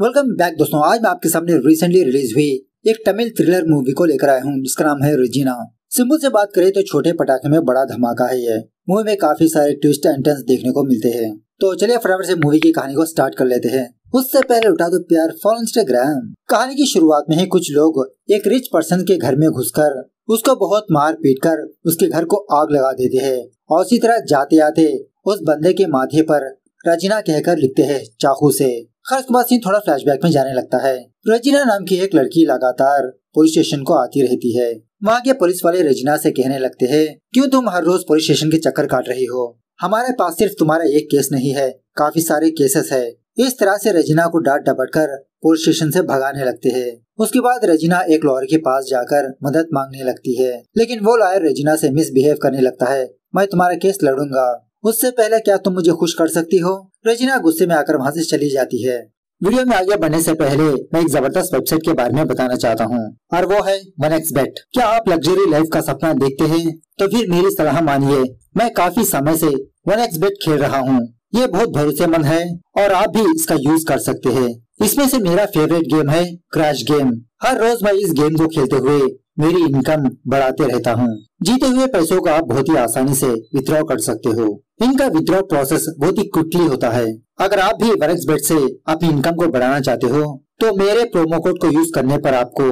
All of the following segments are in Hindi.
वेलकम बैक दोस्तों आज मैं आपके सामने रिसेंटली रिलीज हुई एक तमिल थ्रिलर मूवी को लेकर आया हूँ जिसका नाम है रिजीना सिंपल से बात करें तो छोटे पटाखे में बड़ा धमाका है ये मूवी में काफी सारे ट्विस्ट एंड टर्न्स देखने को मिलते हैं तो चलिए फटाफट से मूवी की कहानी को स्टार्ट कर लेते हैं उससे पहले उठा दो प्यार फॉर इंस्टाग्राम कहानी की शुरुआत में ही कुछ लोग एक रिच पर्सन के घर में घुसकर उसको बहुत मार पीट कर उसके घर को आग लगा देते हैं और उसी तरह जाते आते उस बंदे के माथे पर रजीना कहकर लिखते हैं चाकू से खर्च कुमार सिंह थोड़ा फ्लैशबैक में जाने लगता है रजीना नाम की एक लड़की लगातार पुलिस स्टेशन को आती रहती है वहाँ के पुलिस वाले रजीना से कहने लगते हैं क्यों तुम हर रोज पुलिस स्टेशन के चक्कर काट रही हो हमारे पास सिर्फ तुम्हारा एक केस नहीं है काफी सारे केसेस है इस तरह से रजीना को डांट डपट कर पुलिस स्टेशन से भगाने लगते हैं उसके बाद रजीना एक लॉयर के पास जाकर मदद मांगने लगती है लेकिन वो लॉयर रजीना से मिसबिहेव करने लगता है मैं तुम्हारा केस लड़ूंगा मुझसे पहले क्या तुम मुझे खुश कर सकती हो रजीना गुस्से में आकर वहाँ से चली जाती है वीडियो में आगे बढ़ने से पहले मैं एक जबरदस्त वेबसाइट के बारे में बताना चाहता हूँ और वो है वन एक्स बेट क्या आप लग्जरी लाइफ का सपना देखते हैं तो फिर मेरी सलाह मानिए मैं काफी समय से वन एक्स बेट खेल रहा हूँ ये बहुत भरोसेमंद है और आप भी इसका यूज कर सकते हैं इसमें से मेरा फेवरेट गेम है क्रैश गेम हर रोज मैं इस गेम को खेलते हुए मेरी इनकम बढ़ाते रहता हूँ जीते हुए पैसों का बहुत ही आसानी से विद्रॉ कर सकते हो इनका विद्रॉ प्रोसेस बहुत ही क्विकली होता है अगर आप भी वर्क बेट से अपनी इनकम को बढ़ाना चाहते हो तो मेरे प्रोमो कोड को यूज करने पर आपको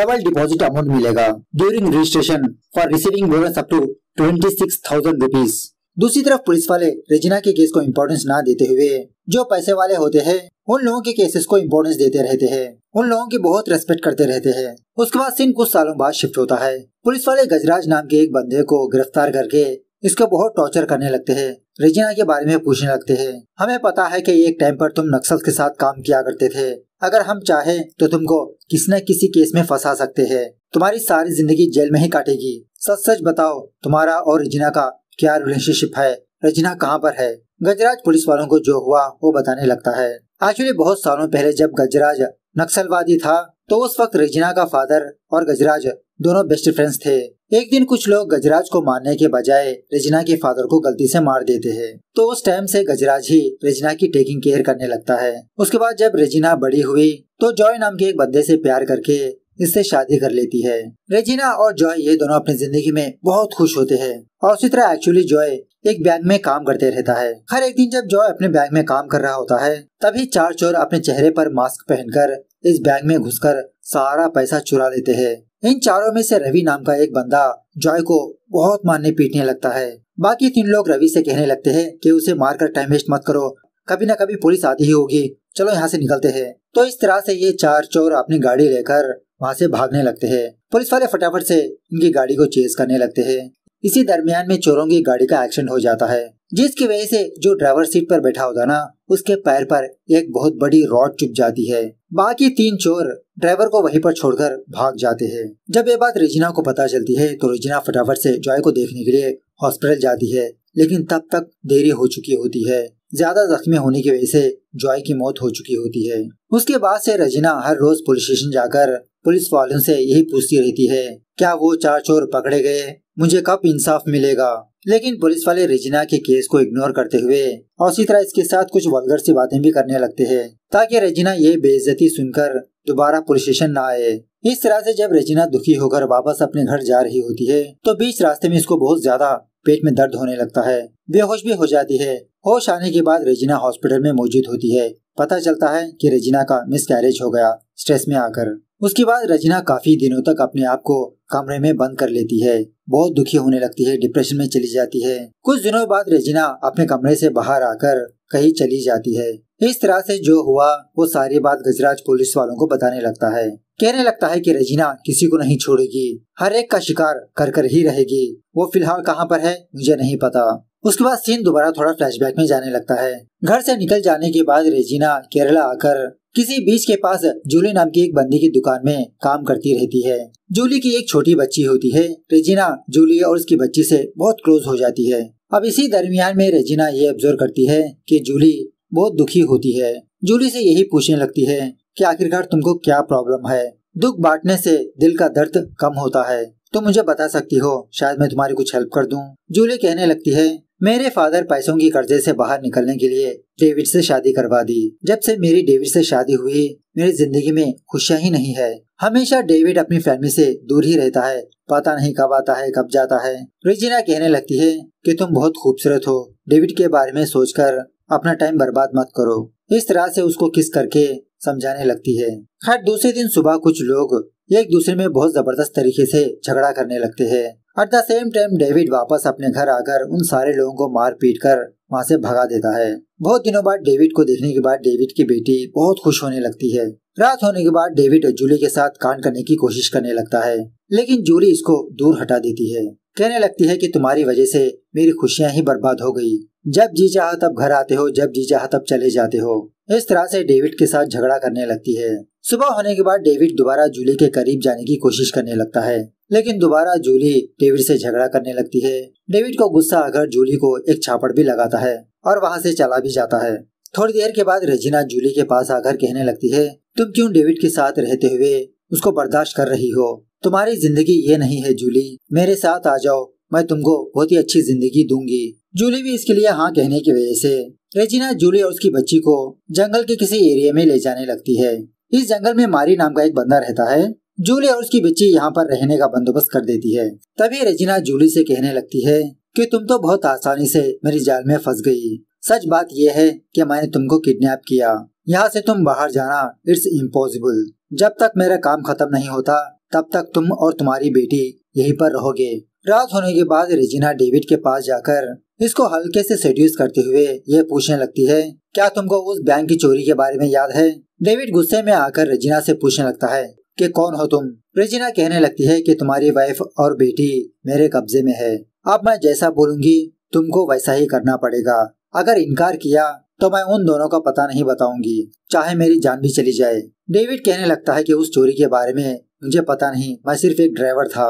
डबल डिपॉजिट अमाउंट मिलेगा during registration for receiving bonus up to twenty six thousand rupees दूसरी तरफ पुलिस वाले रेजिना के केस को इम्पोर्टेंस ना देते हुए जो पैसे वाले होते हैं उन लोगों के केसेस को इम्पोर्टेंस देते रहते हैं उन लोगों की बहुत रेस्पेक्ट करते रहते हैं उसके बाद सीन कुछ सालों बाद शिफ्ट होता है पुलिस वाले गजराज नाम के एक बंदे को गिरफ्तार करके इसको बहुत टॉर्चर करने लगते है रेजिना के बारे में पूछने लगते है हमें पता है की एक टाइम पर तुम नक्सल के साथ काम किया करते थे अगर हम चाहे तो तुमको किसी न किसी केस में फंसा सकते हैं तुम्हारी सारी जिंदगी जेल में ही काटेगी सच सच बताओ तुम्हारा और रिजिना का क्या रिलेशनशिप है रजना कहाँ पर है गजराज पुलिस वालों को जो हुआ वो बताने लगता है एक्चुअली बहुत सालों पहले जब गजराज नक्सलवादी था तो उस वक्त रजना का फादर और गजराज दोनों बेस्ट फ्रेंड्स थे एक दिन कुछ लोग गजराज को मारने के बजाय रजना के फादर को गलती से मार देते हैं तो उस टाइम से गजराज ही रजना की टेकिंग केयर करने लगता है उसके बाद जब रजना बड़ी हुई तो जॉय नाम के एक बंदे से प्यार करके जिससे शादी कर लेती है रेजिना और जॉय ये दोनों अपनी जिंदगी में बहुत खुश होते हैं और उसी तरह एक्चुअली जॉय एक बैंक में काम करते रहता है हर एक दिन जब जॉय अपने बैंक में काम कर रहा होता है तभी चार चोर अपने चेहरे पर मास्क पहनकर इस बैंक में घुसकर सारा पैसा चुरा लेते हैं इन चारों में से रवि नाम का एक बंदा जॉय को बहुत मारने पीटने लगता है बाकी तीन लोग रवि से कहने लगते हैं कि उसे मारकर टाइम वेस्ट मत करो कभी न कभी पुलिस आती ही होगी चलो यहाँ से निकलते हैं तो इस तरह से ये चार चोर अपनी गाड़ी लेकर वहाँ से भागने लगते हैं पुलिस वाले फटाफट से इनकी गाड़ी को चेज करने लगते हैं इसी दरमियान में चोरों की गाड़ी का एक्सीडेंट हो जाता है जिसकी वजह से जो ड्राइवर सीट पर बैठा होता ना उसके पैर पर एक बहुत बड़ी रॉड चुप जाती है बाकी तीन चोर ड्राइवर को वहीं पर छोड़कर भाग जाते हैं जब ये बात रिजिना को पता चलती है तो रिजिना फटाफट से जॉय को देखने के लिए हॉस्पिटल जाती है लेकिन तब तक देरी हो चुकी होती है ज्यादा जख्मी होने की वजह से जॉय की मौत हो चुकी होती है उसके बाद से रजीना हर रोज पुलिस स्टेशन जाकर पुलिस वालों से यही पूछती रहती है क्या वो चार चोर पकड़े गए मुझे कब इंसाफ मिलेगा लेकिन पुलिस वाले रजीना के केस को इग्नोर करते हुए और इसी तरह इसके साथ कुछ वलगर सी बातें भी करने लगते हैं ताकि रजीना ये बेइज्जती सुनकर दोबारा पुलिस स्टेशन न आए इस तरह से जब रजीना दुखी होकर वापस अपने घर जा रही होती है तो बीच रास्ते में इसको बहुत ज्यादा पेट में दर्द होने लगता है बेहोश भी हो जाती है होश आने के बाद रेजिना हॉस्पिटल में मौजूद होती है पता चलता है कि रेजिना का मिस कैरेज हो गया स्ट्रेस में आकर उसके बाद रजिना काफी दिनों तक अपने आप को कमरे में बंद कर लेती है बहुत दुखी होने लगती है डिप्रेशन में चली जाती है कुछ दिनों बाद रजिना अपने कमरे से बाहर आकर कहीं चली जाती है इस तरह से जो हुआ वो सारी बात गजराज पुलिस वालों को बताने लगता है कहने लगता है कि रजीना किसी को नहीं छोड़ेगी हर एक का शिकार कर कर ही रहेगी वो फिलहाल कहाँ पर है मुझे नहीं पता उसके बाद सीन दोबारा थोड़ा फ्लैशबैक में जाने लगता है घर से निकल जाने के बाद रेजीना केरला आकर किसी बीच के पास जूली नाम की एक बंदी की दुकान में काम करती रहती है जूली की एक छोटी बच्ची होती है रेजीना जूली और उसकी बच्ची से बहुत क्लोज हो जाती है अब इसी दरमियान में रेजिना ये ऑब्जर्व करती है कि जूली बहुत दुखी होती है जूली से यही पूछने लगती है कि आखिरकार तुमको क्या प्रॉब्लम है दुख बांटने से दिल का दर्द कम होता है तुम मुझे बता सकती हो शायद मैं तुम्हारी कुछ हेल्प कर दूं जूली कहने लगती है मेरे फादर पैसों की कर्जे से बाहर निकलने के लिए डेविड से शादी करवा दी जब से मेरी डेविड से शादी हुई मेरी जिंदगी में खुशियाँ ही नहीं है हमेशा डेविड अपनी फैमिली से दूर ही रहता है पता नहीं कब आता है कब जाता है रिजिना कहने लगती है कि तुम बहुत खूबसूरत हो डेविड के बारे में सोचकर अपना टाइम बर्बाद मत करो इस तरह से उसको किस करके समझाने लगती है हर दूसरे दिन सुबह कुछ लोग एक दूसरे में बहुत जबरदस्त तरीके से झगड़ा करने लगते हैं at the same time David वापस अपने घर आकर उन सारे लोगों को मार पीट कर वहाँ से भगा देता है बहुत दिनों बाद डेविड को देखने के बाद डेविड की बेटी बहुत खुश होने लगती है रात होने के बाद डेविड और जूली के साथ कांड करने की कोशिश करने लगता है लेकिन जूली इसको दूर हटा देती है कहने लगती है कि तुम्हारी वजह से मेरी खुशियां ही बर्बाद हो गई जब जी चाह तब घर आते हो जब जी चाह तब चले जाते हो इस तरह से डेविड के साथ झगड़ा करने लगती है सुबह होने के बाद डेविड दोबारा जूली के करीब जाने की कोशिश करने लगता है लेकिन दोबारा जूली डेविड से झगड़ा करने लगती है डेविड को गुस्सा आकर जूली को एक छापड़ भी लगाता है और वहाँ से चला भी जाता है थोड़ी देर के बाद रेजिना जूली के पास आकर कहने लगती है तुम क्यों डेविड के साथ रहते हुए उसको बर्दाश्त कर रही हो तुम्हारी जिंदगी ये नहीं है जूली मेरे साथ आ जाओ मैं तुमको बहुत ही अच्छी जिंदगी दूंगी जूली भी इसके लिए हाँ कहने की वजह से रेजिना जूली और उसकी बच्ची को जंगल के किसी एरिया में ले जाने लगती है इस जंगल में मारी नाम का एक बंदा रहता है जूली और उसकी बच्ची यहाँ पर रहने का बंदोबस्त कर देती है तभी रेजिना जूली से कहने लगती है कि तुम तो बहुत आसानी से मेरी जाल में फंस गई सच बात यह है कि मैंने तुमको किडनैप किया यहाँ से तुम बाहर जाना इट्स इम्पोसिबल जब तक मेरा काम खत्म नहीं होता तब तक तुम और तुम्हारी बेटी यहीं पर रहोगे रात होने के बाद रेजिना डेविड के पास जाकर इसको हल्के से सेड्यूस करते हुए ये पूछने लगती है क्या तुमको उस बैंक की चोरी के बारे में याद है डेविड गुस्से में आकर रजीना से पूछने लगता है कि कौन हो तुम रजीना कहने लगती है कि तुम्हारी वाइफ और बेटी मेरे कब्जे में है अब मैं जैसा बोलूंगी तुमको वैसा ही करना पड़ेगा अगर इनकार किया तो मैं उन दोनों का पता नहीं बताऊंगी चाहे मेरी जान भी चली जाए डेविड कहने लगता है कि उस चोरी के बारे में मुझे पता नहीं मैं सिर्फ एक ड्राइवर था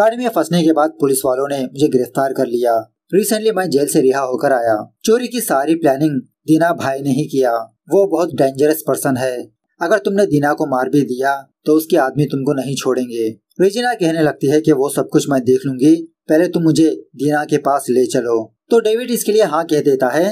गाड़ी में फंसने के बाद पुलिस वालों ने मुझे गिरफ्तार कर लिया रिसेंटली मैं जेल से रिहा होकर आया चोरी की सारी प्लानिंग दीना भाई ने ही किया वो बहुत डेंजरस पर्सन है अगर तुमने दीना को मार भी दिया तो उसके आदमी तुमको नहीं छोड़ेंगे रेजिना कहने लगती है कि वो सब कुछ मैं देख लूंगी पहले तुम मुझे दीना के पास ले चलो तो डेविड इसके लिए हाँ कह देता है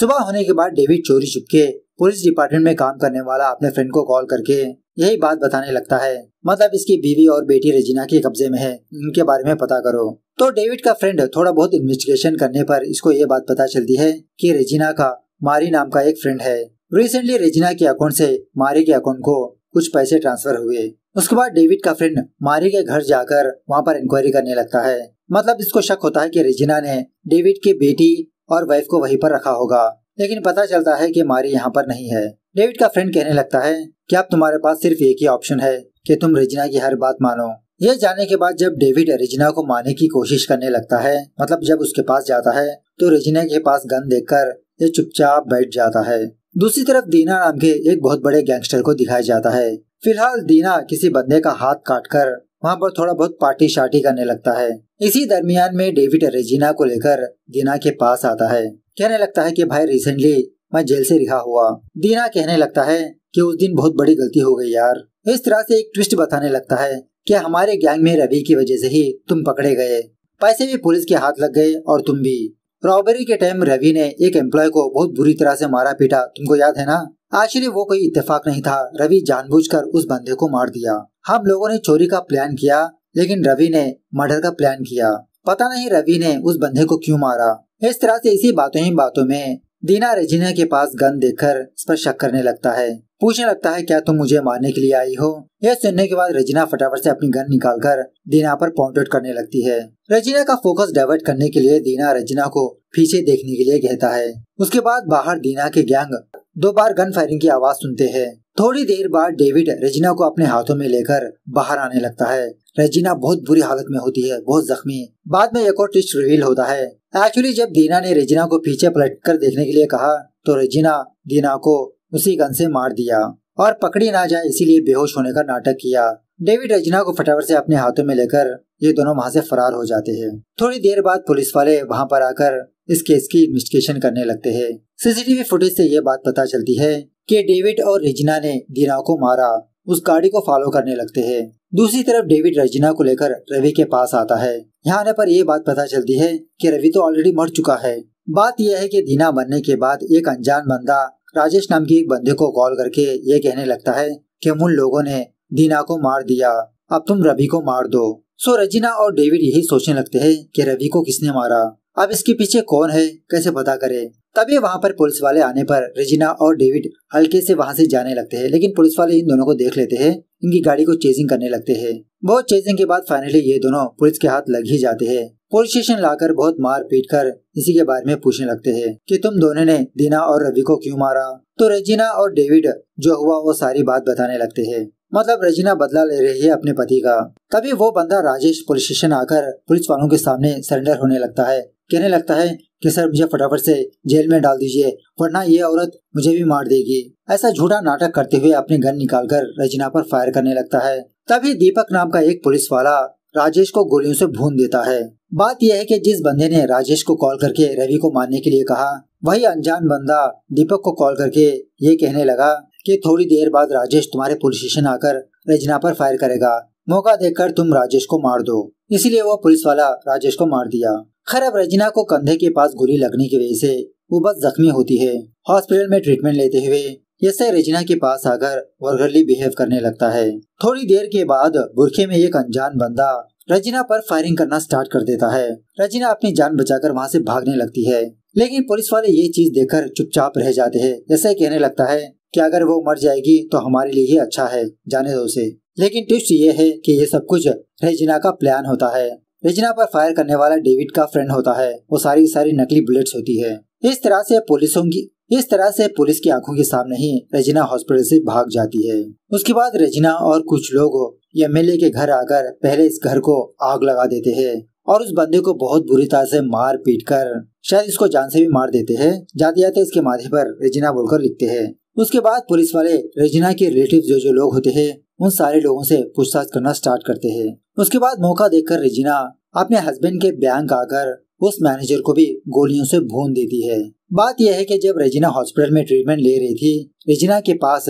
सुबह होने के बाद डेविड चोरी के पुलिस डिपार्टमेंट में काम करने वाला अपने फ्रेंड को कॉल करके यही बात बताने लगता है मतलब इसकी बीवी और बेटी रेजिना के कब्जे में है इनके बारे में पता करो तो डेविड का फ्रेंड थोड़ा बहुत इन्वेस्टिगेशन करने पर इसको ये बात पता चलती है कि रेजिना का मारी नाम का एक फ्रेंड है रिसेंटली रेजिना के अकाउंट से मारी के अकाउंट को कुछ पैसे ट्रांसफर हुए उसके बाद डेविड का फ्रेंड मारी के घर जाकर वहाँ पर इंक्वायरी करने लगता है मतलब इसको शक होता है कि रेजिना ने डेविड की बेटी और वाइफ को वहीं पर रखा होगा लेकिन पता चलता है कि मारी यहाँ पर नहीं है डेविड का फ्रेंड कहने लगता है कि अब तुम्हारे पास सिर्फ एक ही ऑप्शन है कि तुम रेजिना की हर बात मानो ये जाने के बाद जब डेविड रेजिना को मारने की कोशिश करने लगता है मतलब जब उसके पास जाता है तो रेजिना के पास गन देखकर ये चुपचाप बैठ जाता है दूसरी तरफ दीना नाम के एक बहुत बड़े गैंगस्टर को दिखाया जाता है फिलहाल दीना किसी बंदे का हाथ काट कर वहाँ पर थोड़ा बहुत पार्टी शार्टी करने लगता है इसी दरमियान में डेविड रेजिना को लेकर दीना के पास आता है कहने लगता है कि भाई रिसेंटली मैं जेल से रिहा हुआ दीना कहने लगता है कि उस दिन बहुत बड़ी गलती हो गई यार इस तरह से एक ट्विस्ट बताने लगता है कि हमारे गैंग में रवि की वजह से ही तुम पकड़े गए पैसे भी पुलिस के हाथ लग गए और तुम भी रॉबरी के टाइम रवि ने एक एम्प्लॉय को बहुत बुरी तरह से मारा पीटा तुमको याद है ना एक्चुअली वो कोई इत्तेफाक नहीं था रवि जानबूझकर उस बंदे को मार दिया हम लोगों ने चोरी का प्लान किया लेकिन रवि ने मर्डर का प्लान किया पता नहीं रवि ने उस बंदे को क्यों मारा इस तरह से इसी बातों ही बातों में दीना रेजिना के पास गन देखकर उस पर शक करने लगता है पूछने लगता है क्या तुम मुझे मारने के लिए आई हो यह सुनने के बाद रजीना फटाफट से अपनी गन निकालकर दीना पर पॉइंट करने लगती है रजीना का फोकस डाइवर्ट करने के लिए दीना रजीना को पीछे देखने के लिए कहता है उसके बाद बाहर दीना के गैंग दो बार गन फायरिंग की आवाज सुनते है थोड़ी देर बाद डेविड रजीना को अपने हाथों में लेकर बाहर आने लगता है रजीना बहुत बुरी हालत में होती है बहुत जख्मी बाद में एक और ट्विस्ट रिवील होता है एक्चुअली जब दीना ने रजीना को पीछे पलट कर देखने के लिए कहा तो रजीना दीना को उसी गन से मार दिया और पकड़ी ना जाए इसीलिए बेहोश होने का नाटक किया डेविड रजना को फटाफट से अपने हाथों में लेकर ये दोनों वहाँ से फरार हो जाते हैं थोड़ी देर बाद पुलिस वाले वहाँ पर आकर इस केस की इन्वेस्टिगेशन करने लगते हैं सीसीटीवी फुटेज से ये बात पता चलती है कि डेविड और रजना ने दीना को मारा उस गाड़ी को फॉलो करने लगते है दूसरी तरफ डेविड रजना को लेकर रवि के पास आता है यहाँ आने पर ये बात पता चलती है की रवि तो ऑलरेडी मर चुका है बात यह है कि दीना मरने के बाद एक अनजान बंदा राजेश नाम की एक बंदे को कॉल करके ये कहने लगता है कि उन लोगों ने दीना को मार दिया अब तुम रवि को मार दो सो रजीना और डेविड यही सोचने लगते हैं कि रवि को किसने मारा अब इसके पीछे कौन है कैसे पता करे तभी वहाँ पर पुलिस वाले आने पर रजीना और डेविड हल्के से वहाँ से जाने लगते हैं लेकिन पुलिस वाले इन दोनों को देख लेते हैं इनकी गाड़ी को चेजिंग करने लगते हैं बहुत चेजिंग के बाद फाइनली ये दोनों पुलिस के हाथ लग ही जाते हैं पुलिस स्टेशन लाकर बहुत मार पीट कर इसी के बारे में पूछने लगते हैं कि तुम दोनों ने दीना और रवि को क्यों मारा तो रेजिना और डेविड जो हुआ वो सारी बात बताने लगते हैं मतलब रजीना बदला ले रही है अपने पति का तभी वो बंदा राजेश पुलिस स्टेशन आकर पुलिस वालों के सामने सरेंडर होने लगता है कहने लगता है कि सर मुझे फटाफट से जेल में डाल दीजिए वरना ये औरत मुझे भी मार देगी ऐसा झूठा नाटक करते हुए अपने गन निकालकर रजना पर फायर करने लगता है तभी दीपक नाम का एक पुलिस वाला राजेश को गोलियों से भून देता है बात यह है कि जिस बंदे ने राजेश को कॉल करके रवि को मारने के लिए कहा वही अनजान बंदा दीपक को कॉल करके ये कहने लगा कि थोड़ी देर बाद राजेश तुम्हारे पुलिस स्टेशन आकर रजना पर फायर करेगा मौका देखकर तुम राजेश को मार दो इसलिए वो पुलिस वाला राजेश को मार दिया खैर अब रजना को कंधे के पास गोली लगने की वजह से वो बस जख्मी होती है हॉस्पिटल में ट्रीटमेंट लेते हुए जैसे रेजिना के पास आकर वर्गरली बिहेव करने लगता है थोड़ी देर के बाद बुरखे में एक अनजान बंदा रजिना पर फायरिंग करना स्टार्ट कर देता है रजिना अपनी जान बचाकर वहाँ से भागने लगती है लेकिन पुलिस वाले ये चीज देखकर चुपचाप रह जाते हैं जैसे कहने लगता है कि अगर वो मर जाएगी तो हमारे लिए ही अच्छा है जाने दो उसे लेकिन ट्विस्ट ये है कि ये सब कुछ रेजिना का प्लान होता है रेजिना पर फायर करने वाला डेविड का फ्रेंड होता है वो सारी सारी नकली बुलेट्स होती है इस तरह से पुलिसों की इस तरह से पुलिस की आंखों के सामने ही रजिना हॉस्पिटल से भाग जाती है उसके बाद रजिना और कुछ लोग एमएलए के घर आकर पहले इस घर को आग लगा देते हैं और उस बंदे को बहुत बुरी तरह से मार पीट कर शायद इसको जान से भी मार देते हैं जाते जाते इसके माथे पर रजिना बोलकर लिखते हैं उसके बाद पुलिस वाले रजिना के रिलेटिव जो जो लोग होते हैं उन सारे लोगों से पूछताछ करना स्टार्ट करते हैं उसके बाद मौका देखकर रजिना अपने हस्बैंड के बैंक आकर उस मैनेजर को भी गोलियों से भून देती है बात यह है कि जब रेजिना हॉस्पिटल में ट्रीटमेंट ले रही थी रेजिना के पास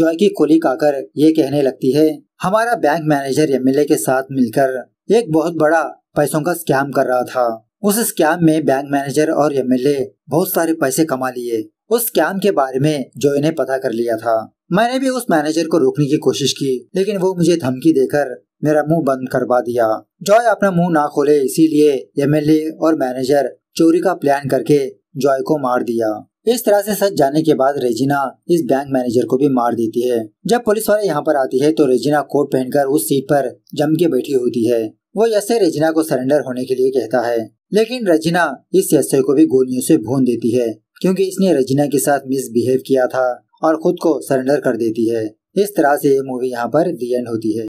जॉय की कोलिक आकर ये कहने लगती है हमारा बैंक मैनेजर ए के साथ मिलकर एक बहुत बड़ा पैसों का स्कैम कर रहा था उस स्कैम में बैंक मैनेजर और ए बहुत सारे पैसे कमा लिए उस स्कैम के बारे में जॉय ने पता कर लिया था मैंने भी उस मैनेजर को रोकने की कोशिश की लेकिन वो मुझे धमकी देकर मेरा मुंह बंद करवा दिया जॉय अपना मुंह ना खोले इसीलिए एमएलए और मैनेजर चोरी का प्लान करके जॉय को मार दिया इस तरह से सच जाने के बाद रेजिना इस बैंक मैनेजर को भी मार देती है जब पुलिस वाले यहाँ पर आती है तो रेजिना कोट पहनकर उस सीट पर जम के बैठी होती है वो यसे रेजिना को सरेंडर होने के लिए कहता है लेकिन रेजिना इस यसे को भी गोलियों से भून देती है क्योंकि इसने रेजिना के साथ मिसबिहेव किया था और खुद को सरेंडर कर देती है इस तरह से ये मूवी यहाँ पर दी एंड होती है